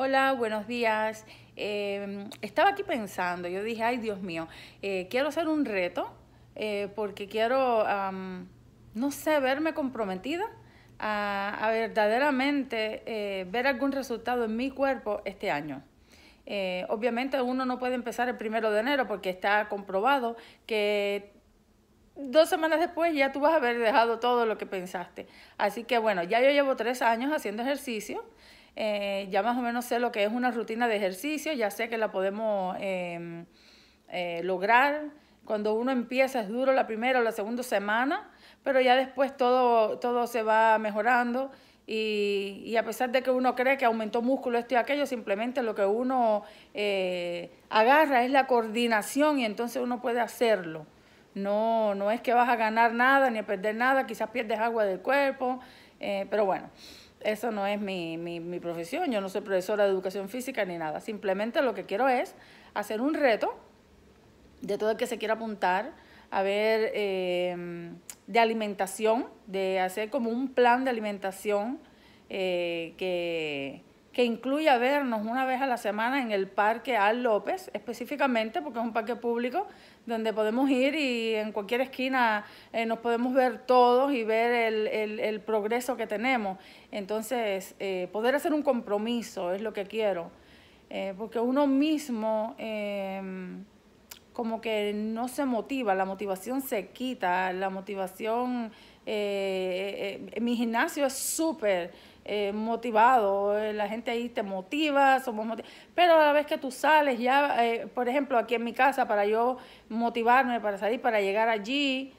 Hola, buenos días. Eh, estaba aquí pensando, yo dije, ay Dios mío, eh, quiero hacer un reto eh, porque quiero, no sé, verme comprometida a, a verdaderamente ver algún resultado en mi cuerpo este año. obviamente uno no puede empezar el primero de enero porque está comprobado que dos semanas después ya tú vas a haber dejado todo lo que pensaste. Así que bueno, ya yo llevo tres años haciendo ejercicio. Eh, ya más o menos sé lo que es una rutina de ejercicio, ya sé que la podemos em, eh, lograr. Cuando uno empieza es duro la primera o la segunda semana, pero ya después todo, se va mejorando y, a pesar de que uno cree que aumentó músculo esto y aquello, simplemente lo que uno eh, agarra es la coordinación y entonces uno puede hacerlo. No, no es que vas a ganar nada ni a perder nada, quizás pierdes agua del cuerpo, pero bueno eso no es mi, mi, profesión, yo no soy profesora de educación física ni nada, simplemente lo que quiero es hacer un reto de todo el que se quiera apuntar, a ver, em, de alimentación, de hacer como un plan de alimentación eh, que que incluya vernos una vez a la semana en el Parque Al López, específicamente, porque es un parque público donde podemos ir y en cualquier esquina eh, nos podemos ver todos y ver el, progreso que tenemos. Entonces, eh, poder hacer un compromiso es lo que quiero, eh, porque uno mismo em, como que no se motiva, la motivación se quita, la motivación, mi gimnasio es súper eh, motivado, eh, la gente ahí te motiva, somos motivados. pero a la vez que tú sales ya, eh, por ejemplo, aquí en mi casa, para yo motivarme, para salir, para llegar allí,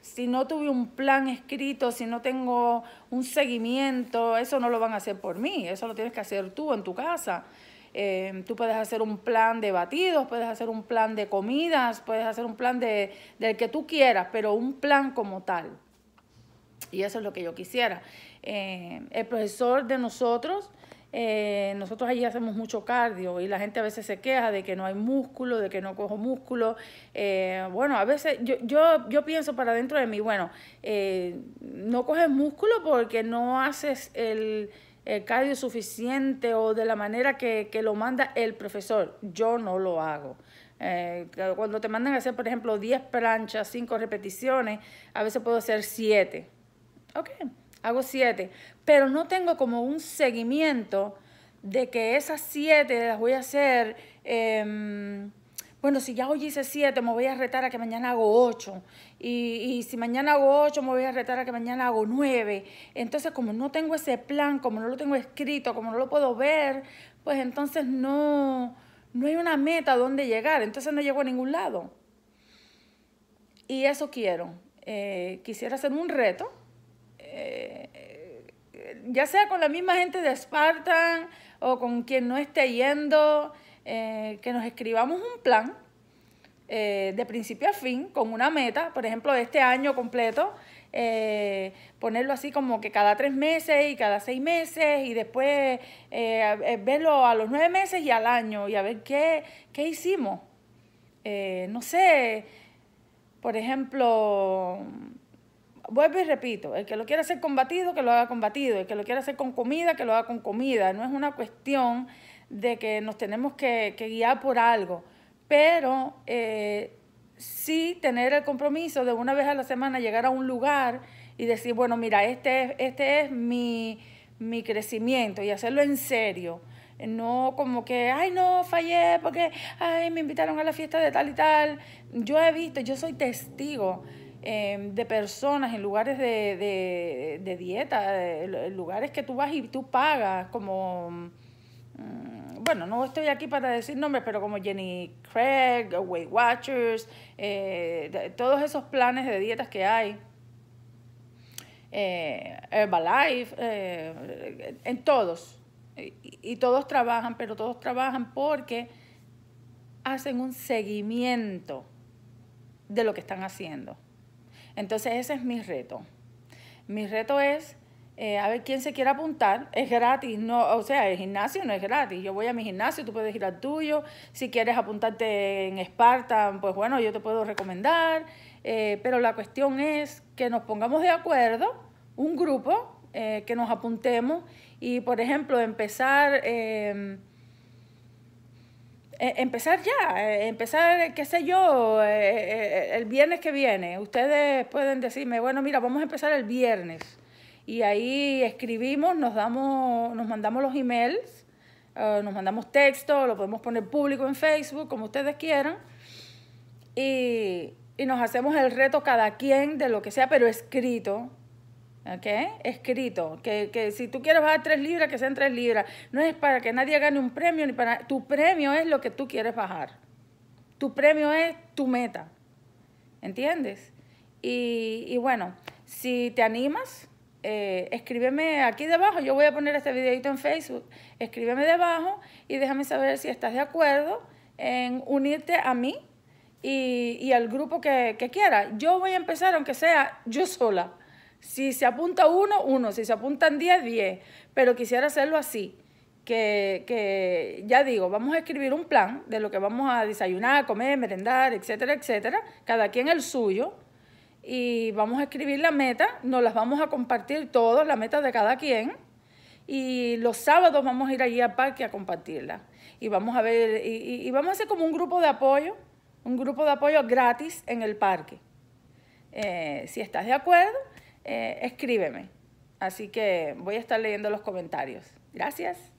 si no tuve un plan escrito, si no tengo un seguimiento, eso no lo van a hacer por mí, eso lo tienes que hacer tú en tu casa. tú puedes hacer un plan de batidos, puedes hacer un plan de comidas, puedes hacer un plan de, del que tú quieras, pero un plan como tal. Y eso es lo que yo quisiera. Eh, el profesor de nosotros, eh, nosotros allí hacemos mucho cardio y la gente a veces se queja de que no hay músculo, de que no cojo músculo. Eh, bueno, a veces yo, yo, yo, pienso para dentro de mí, bueno, no coges músculo porque no haces el, cardio suficiente o de la manera que, lo manda el profesor. Yo no lo hago. cuando te mandan a hacer, por ejemplo, 10 planchas, 5 repeticiones, a veces puedo hacer 7 ok, hago siete, pero no tengo como un seguimiento de que esas siete las voy a hacer, em, bueno, si ya hoy hice siete, me voy a retar a que mañana hago ocho, y, y, si mañana hago ocho, me voy a retar a que mañana hago nueve. Entonces, como no tengo ese plan, como no lo tengo escrito, como no lo puedo ver, pues entonces no, no hay una meta a donde llegar, entonces no llego a ningún lado. Y eso quiero. Eh, quisiera hacer un reto eh, ya sea con la misma gente de Spartan o con quien no esté yendo, eh, que nos escribamos un plan eh, de principio a fin, con una meta, por ejemplo, este año completo, ponerlo así como que cada tres meses y cada seis meses y después verlo a los nueve meses y al año y a ver qué, hicimos. no sé, por ejemplo, vuelvo y repito, el que lo quiera hacer combatido, que lo haga combatido, el que lo quiera hacer con comida, que lo haga con comida. No es una cuestión de que nos tenemos que, guiar por algo, pero eh, sí tener el compromiso de una vez a la semana llegar a un lugar y decir, bueno, mira, este es, este es mi, mi crecimiento y hacerlo en serio. No como que, ay, no, fallé porque, ay, me invitaron a la fiesta de tal y tal. Yo he visto, yo soy testigo Em, de personas, en lugares de, dieta, de, lugares que tú vas y tú pagas, como... Mm, bueno, no estoy aquí para decir nombres, pero como Jenny Craig, Weight Watchers, eh, todos esos planes de dietas que hay. Eh, Herbalife, eh, en todos. y, todos trabajan, pero todos trabajan porque hacen un seguimiento de lo que están haciendo. Entonces ese es mi reto. Mi reto es, eh, a ver, quién se quiere apuntar, es gratis, no, o sea, el gimnasio no es gratis. Yo voy a mi gimnasio, tú puedes ir al tuyo. Si quieres apuntarte en Spartan, pues bueno, yo te puedo recomendar. Eh, pero la cuestión es que nos pongamos de acuerdo, un grupo, eh, que nos apuntemos y, por ejemplo, empezar em, eh, empezar ya, eh, empezar, qué sé yo, eh, el viernes que viene. Ustedes pueden decirme, bueno, mira, vamos a empezar el viernes. Y ahí escribimos, nos, damos, nos mandamos los emails, nos mandamos texto, lo podemos poner público en Facebook, como ustedes quieran. Y, y nos hacemos el reto cada quien de lo que sea, pero escrito, Okay, escrito, que, si tú quieres bajar tres libras, que sean tres libras. No es para que nadie gane un premio, ni para... Tu premio es lo que tú quieres bajar. Tu premio es tu meta. ¿Entiendes? Y, bueno, si te animas, eh, escríbeme aquí debajo. Yo voy a poner este videito en Facebook. Escríbeme debajo y déjame saber si estás de acuerdo en unirte a mí y, al grupo que, que Yo voy a empezar, aunque sea yo sola. Si se apunta uno, uno. Si se apuntan diez, diez. Pero quisiera hacerlo así. Que, ya digo, vamos a escribir un plan de lo que vamos a desayunar, comer, merendar, etcétera, etcétera, cada quien el suyo, y vamos a escribir la meta, nos las vamos a compartir todos, la meta de cada quien, y los sábados vamos a ir allí al parque a compartirla, y vamos a ver, y, vamos a hacer como un grupo de apoyo, un grupo de apoyo gratis en el parque. Eh, si estás de acuerdo, eh, escríbeme. Así que voy a estar leyendo los comentarios. Gracias.